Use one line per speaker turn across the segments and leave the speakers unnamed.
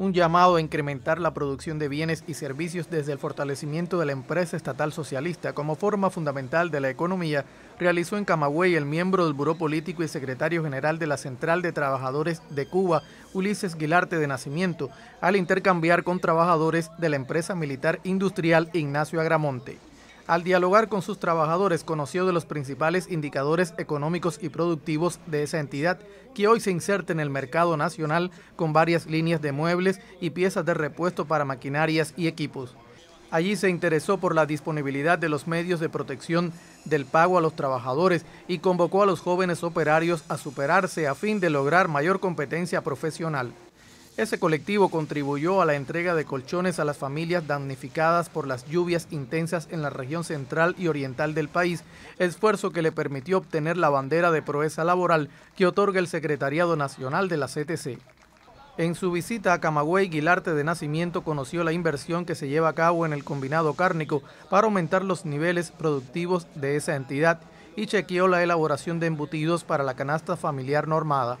un llamado a incrementar la producción de bienes y servicios desde el fortalecimiento de la empresa estatal socialista como forma fundamental de la economía, realizó en Camagüey el miembro del Buró Político y secretario general de la Central de Trabajadores de Cuba, Ulises Guilarte de Nacimiento, al intercambiar con trabajadores de la empresa militar industrial Ignacio Agramonte. Al dialogar con sus trabajadores, conoció de los principales indicadores económicos y productivos de esa entidad, que hoy se inserta en el mercado nacional con varias líneas de muebles y piezas de repuesto para maquinarias y equipos. Allí se interesó por la disponibilidad de los medios de protección del pago a los trabajadores y convocó a los jóvenes operarios a superarse a fin de lograr mayor competencia profesional. Ese colectivo contribuyó a la entrega de colchones a las familias damnificadas por las lluvias intensas en la región central y oriental del país, esfuerzo que le permitió obtener la bandera de proeza laboral que otorga el Secretariado Nacional de la CTC. En su visita a Camagüey, Guilarte de Nacimiento conoció la inversión que se lleva a cabo en el combinado cárnico para aumentar los niveles productivos de esa entidad y chequeó la elaboración de embutidos para la canasta familiar normada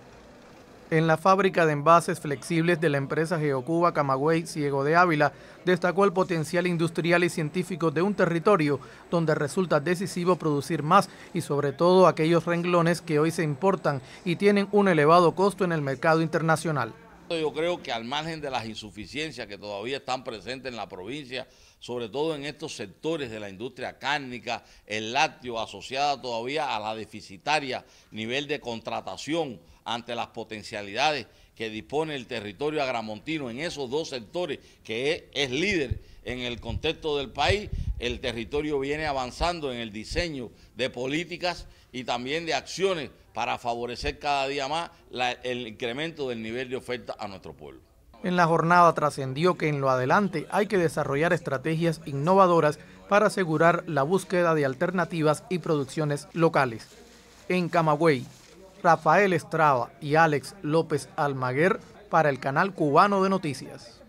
en la fábrica de envases flexibles de la empresa Geocuba Camagüey Ciego de Ávila, destacó el potencial industrial y científico de un territorio donde resulta decisivo producir más y sobre todo aquellos renglones que hoy se importan y tienen un elevado costo en el mercado internacional
yo creo que al margen de las insuficiencias que todavía están presentes en la provincia, sobre todo en estos sectores de la industria cárnica, el lácteo, asociada todavía a la deficitaria nivel de contratación ante las potencialidades que dispone el territorio agramontino en esos dos sectores, que es, líder en el contexto del país, el territorio viene avanzando en el diseño de políticas y también de acciones para favorecer cada día más el incremento del nivel de oferta a nuestro pueblo.
En la jornada trascendió que en lo adelante hay que desarrollar estrategias innovadoras para asegurar la búsqueda de alternativas y producciones locales. En Camagüey, Rafael Estrada y Alex López Almaguer para el canal cubano de noticias.